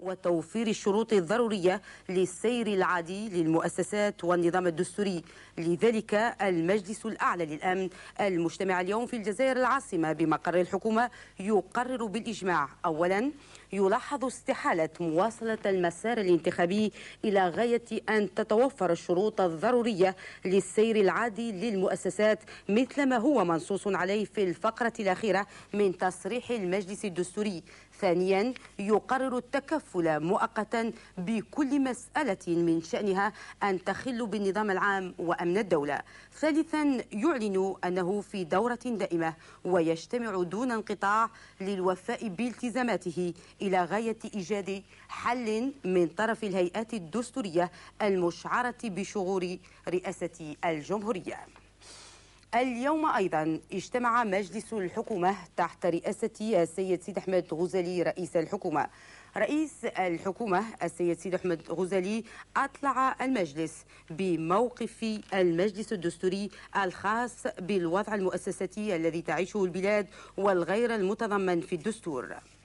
وتوفير الشروط الضرورية للسير العادي للمؤسسات والنظام الدستوري لذلك المجلس الأعلى للأمن المجتمع اليوم في الجزائر العاصمة بمقر الحكومة يقرر بالإجماع أولا يلاحظ استحالة مواصلة المسار الانتخابي إلى غاية أن تتوفر الشروط الضرورية للسير العادي للمؤسسات مثل ما هو منصوص عليه في الفقرة الأخيرة من تصريح المجلس الدستوري ثانيا يقرر التكفل التكفل مؤقتا بكل مسألة من شأنها أن تخل بالنظام العام وأمن الدولة ثالثا يعلن أنه في دورة دائمة ويجتمع دون انقطاع للوفاء بالتزاماته إلى غاية إيجاد حل من طرف الهيئات الدستورية المشعرة بشغور رئاسة الجمهورية اليوم أيضا اجتمع مجلس الحكومة تحت رئاسة السيد سيد أحمد غزالي رئيس الحكومة رئيس الحكومة السيد سيد أحمد غزالي أطلع المجلس بموقف المجلس الدستوري الخاص بالوضع المؤسساتي الذي تعيشه البلاد والغير المتضمن في الدستور